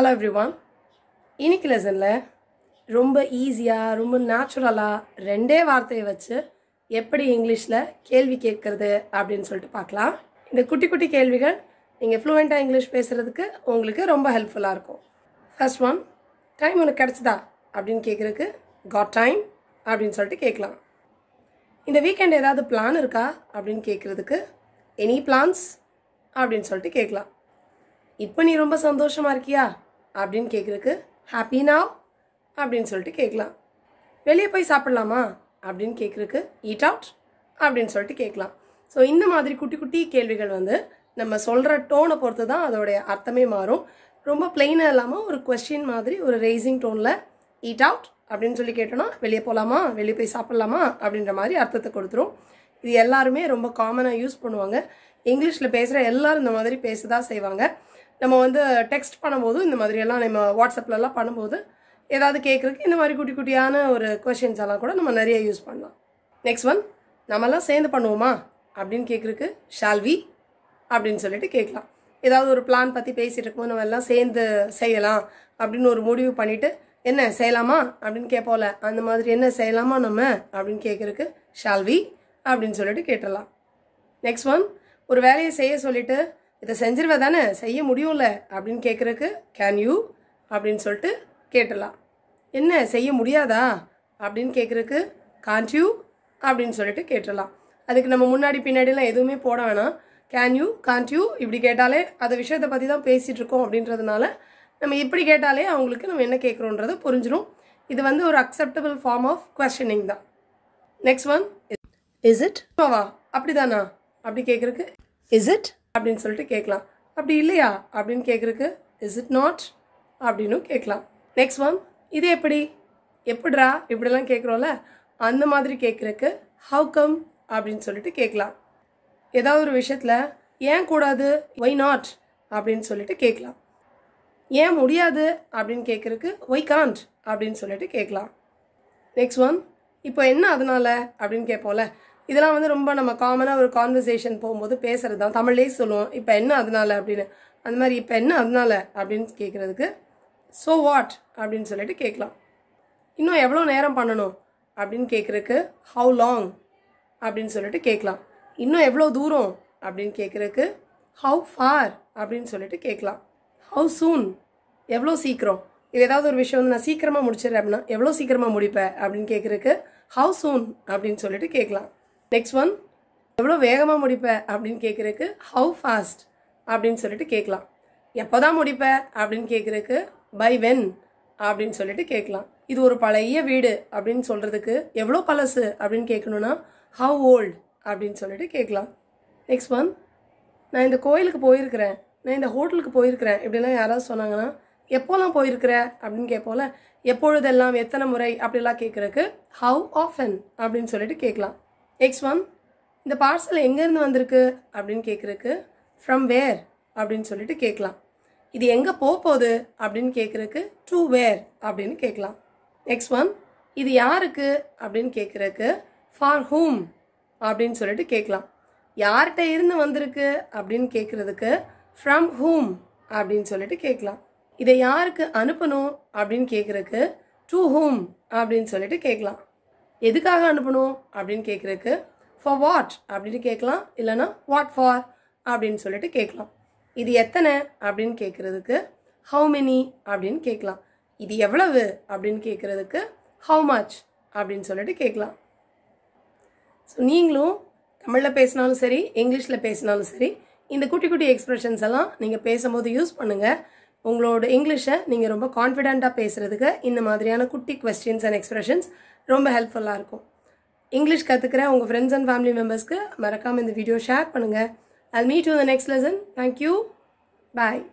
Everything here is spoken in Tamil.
ஹலோ எவ்ரிவான் இன்னைக்கு லெசனில் ரொம்ப ஈஸியாக ரொம்ப நேச்சுரலாக ரெண்டே வார்த்தையை வச்சு எப்படி இங்கிலீஷில் கேள்வி கேட்குறது அப்படின்னு சொல்லிட்டு பார்க்கலாம் இந்த குட்டி குட்டி கேள்விகள் நீங்கள் ஃப்ளூவெண்ட்டாக இங்கிலீஷ் பேசுகிறதுக்கு உங்களுக்கு ரொம்ப ஹெல்ப்ஃபுல்லாக இருக்கும் ஃபர்ஸ்ட் ஒன் டைம் உனக்கு கிடச்சிதா அப்படின்னு கேட்குறதுக்கு காட் டைம் அப்படின்னு சொல்லிட்டு கேட்கலாம் இந்த வீக்கெண்ட் ஏதாவது பிளான் இருக்கா அப்படின்னு கேட்குறதுக்கு எனி பிளான்ஸ் அப்படின்னு சொல்லிட்டு கேட்கலாம் இப்போ நீ ரொம்ப சந்தோஷமாக இருக்கியா அப்படின்னு கேட்குறக்கு ஹாப்பி நாவ் அப்படின்னு சொல்லிட்டு கேட்கலாம் வெளியே போய் சாப்பிட்லாமா அப்படின்னு கேட்குறக்கு ஈட் அவுட் அப்படின்னு சொல்லிட்டு கேட்கலாம் ஸோ இந்த மாதிரி குட்டி குட்டி கேள்விகள் வந்து நம்ம சொல்கிற டோனை பொறுத்து தான் அதோடைய அர்த்தமே மாறும் ரொம்ப பிளெயினாக இல்லாமல் ஒரு கொஸ்டின் மாதிரி ஒரு ரேசிங் டோனில் ஈட் அவுட் அப்படின்னு சொல்லி கேட்டோம்னா வெளியே போகலாமா வெளியே போய் சாப்பிட்லாமா அப்படின்ற மாதிரி அர்த்தத்தை கொடுத்துரும் இது எல்லாருமே ரொம்ப காமனாக யூஸ் பண்ணுவாங்க இங்கிலீஷில் பேசுகிற எல்லோரும் இந்த மாதிரி பேச தான் செய்வாங்க நம்ம வந்து டெக்ஸ்ட் பண்ணும்போது இந்த மாதிரியெல்லாம் நம்ம வாட்ஸ்அப்லலாம் பண்ணும்போது ஏதாவது கேட்குறதுக்கு இந்த மாதிரி குட்டி குட்டியான ஒரு கொஷின்ஸ் எல்லாம் கூட நம்ம நிறைய யூஸ் பண்ணலாம் நெக்ஸ்ட் ஒன் நம்மலாம் சேர்ந்து பண்ணுவோமா அப்படின்னு கேட்குறக்கு ஷால்வி அப்படின்னு சொல்லிட்டு கேட்கலாம் ஏதாவது ஒரு பிளான் பற்றி பேசிகிட்டு இருக்கும்போது நம்ம எல்லாம் சேர்ந்து செய்யலாம் அப்படின்னு ஒரு முடிவு பண்ணிவிட்டு என்ன செய்யலாமா அப்படின்னு கேட்போல அந்த மாதிரி என்ன செய்யலாமா நம்ம அப்படின்னு கேட்குறக்கு ஷால்வி அப்படின்னு சொல்லிட்டு கேட்டுடலாம் நெக்ஸ்ட் ஒன் ஒரு வேலையை செய்ய சொல்லிவிட்டு இதை செஞ்சிருவே தானே செய்ய முடியும்ல அப்படின்னு கேட்குறக்கு கேன் யூ அப்படின்னு சொல்லிட்டு கேட்டலாம் என்ன செய்ய முடியாதா அப்படின்னு கேட்குறக்கு கான்ட் யூ அப்படின்னு சொல்லிட்டு கேட்டலாம் அதுக்கு நம்ம முன்னாடி பின்னாடிலாம் எதுவுமே போட வேணாம் கேன் யூ கான்ட் யூ இப்படி கேட்டாலே அந்த விஷயத்தை பற்றி தான் பேசிகிட்டு இருக்கோம் அப்படின்றதுனால நம்ம இப்படி கேட்டாலே அவங்களுக்கு நம்ம என்ன கேட்குறோன்றது புரிஞ்சிடும் இது வந்து ஒரு அக்செப்டபிள் ஃபார்ம் ஆஃப் கொஸ்டினிங் தான் நெக்ஸ்ட் ஒன் இஸ் இட் அப்படி தானா அப்படி கேட்குறக்கு இஸ் இட் அப்படின்னு சொல்லிட்டு கேட்கலாம் அப்படி இல்லையா அப்படின்னு கேட்குறக்கு இஸ் இட் நாட் அப்படின்னு கேட்கலாம் நெக்ஸ்ட் ஒன் இது எப்படி எப்படிரா இப்படிலாம் கேட்குறோம்ல அந்த மாதிரி கேட்குறக்கு ஹவு கம் அப்படின்னு சொல்லிட்டு கேட்கலாம் ஏதாவது ஒரு விஷயத்தில் ஏன் கூடாது ஒய் நாட் அப்படின்னு சொல்லிட்டு கேட்கலாம் ஏன் முடியாது அப்படின்னு கேட்குறக்கு ஒய் காண்ட் அப்படின்னு சொல்லிட்டு கேட்கலாம் நெக்ஸ்ட் ஒன் இப்போ என்ன அதனால் அப்படின்னு கேட்போம்ல இதெல்லாம் வந்து ரொம்ப நம்ம காமனாக ஒரு கான்வர்சேஷன் போகும்போது பேசுகிறது தான் தமிழ்லேயே சொல்லுவோம் இப்போ என்ன அதனால அப்படின்னு அந்த மாதிரி இப்போ என்ன அதனால அப்படின்னு கேட்குறதுக்கு ஸோ வாட் அப்படின்னு சொல்லிட்டு கேட்கலாம் இன்னும் எவ்வளோ நேரம் பண்ணணும் அப்படின்னு கேட்குறக்கு ஹவு லாங் அப்படின்னு சொல்லிட்டு கேட்கலாம் இன்னும் எவ்வளோ தூரம் அப்படின்னு கேட்குறக்கு ஹவு ஃபார் அப்படின்னு சொல்லிட்டு கேட்கலாம் ஹவு சூன் எவ்வளோ சீக்கிரம் இது ஏதாவது ஒரு விஷயம் வந்து நான் சீக்கிரமாக முடிச்சிடுறேன் அப்படின்னா எவ்வளோ சீக்கிரமாக முடிப்பேன் அப்படின்னு கேட்குறக்கு ஹவு சூன் அப்படின்னு சொல்லிட்டு கேட்கலாம் நெக்ஸ்ட் ஒன் எவ்வளோ வேகமாக முடிப்பேன் அப்படின்னு கேட்குறக்கு ஹவு ஃபாஸ்ட் அப்படின்னு சொல்லிட்டு கேட்கலாம் எப்போ தான் முடிப்பேன் அப்படின்னு கேட்குறக்கு பை வென் அப்படின்னு சொல்லிட்டு கேட்கலாம் இது ஒரு பழைய வீடு அப்படின்னு சொல்கிறதுக்கு எவ்வளோ பழசு அப்படின்னு கேட்கணுன்னா ஹவு ஓல்டு அப்படின்னு சொல்லிட்டு கேட்கலாம் நெக்ஸ்ட் ஒன் நான் இந்த கோயிலுக்கு போயிருக்கிறேன் நான் இந்த ஹோட்டலுக்கு போயிருக்கிறேன் இப்படிலாம் யாராவது சொன்னாங்கன்னா எப்போல்லாம் போயிருக்கிற அப்படின்னு கேட்போல் எப்பொழுதெல்லாம் எத்தனை முறை அப்படிலாம் கேட்குறக்கு ஹவு ஆஃபன் அப்படின்னு சொல்லிட்டு கேட்கலாம் எக்ஸ் ஒன் இந்த பார்சல் எங்கேருந்து வந்திருக்கு அப்படின்னு கேட்குறக்கு ஃப்ரம் வேர் அப்படின்னு சொல்லிட்டு கேட்கலாம் இது எங்கே போக போகுது அப்படின்னு கேட்குறக்கு டூ வேர் அப்படின்னு கேட்கலாம் நெக்ஸ்ட் ஒன் இது யாருக்கு அப்படின்னு கேட்குறக்கு ஃபார் ஹூம் அப்படின்னு சொல்லிட்டு கேட்கலாம் யார்கிட்ட இருந்து வந்திருக்கு அப்படின்னு கேட்குறதுக்கு ஃப்ரம் ஹூம் அப்படின்னு சொல்லிட்டு கேட்கலாம் இதை யாருக்கு அனுப்பணும் அப்படின்னு கேட்குறக்கு டூ ஹூம் அப்படின்னு சொல்லிட்டு கேட்கலாம் எதுக்காக அனுப்பணும் அப்படின்னு கேட்குறக்கு ஃபார் வாட் அப்படின்னு கேட்கலாம் இல்லைனா வாட் ஃபார் அப்படின்னு சொல்லிட்டு கேட்கலாம் இது எத்தனை அப்படின்னு கேட்குறதுக்கு ஹவு மெனி அப்படின்னு கேட்கலாம் இது எவ்வளவு அப்படின்னு கேட்குறதுக்கு ஹவு மச் அப்படின்னு சொல்லிட்டு கேட்கலாம் ஸோ நீங்களும் தமிழில் பேசினாலும் சரி இங்கிலீஷில் பேசினாலும் சரி இந்த குட்டி குட்டி எக்ஸ்ப்ரெஷன்ஸ் எல்லாம் நீங்கள் பேசும்போது யூஸ் பண்ணுங்கள் உங்களோட இங்கிலீஷை நீங்கள் ரொம்ப கான்ஃபிடென்ட்டாக பேசுகிறதுக்கு இந்த மாதிரியான குட்டி கொஸ்டின்ஸ் அண்ட் எக்ஸ்ப்ரெஷன்ஸ் ரொம்ப ஹெல்ப்ஃபுல்லாக இருக்கும் இங்கிலீஷ் கற்றுக்கிறேன் உங்கள் ஃப்ரெண்ட்ஸ் அண்ட் ஃபேமிலி மெம்பர்ஸ்க்கு மறக்காமல் இந்த வீடியோ ஷேர் பண்ணுங்கள் I meet to the next lesson thank you bye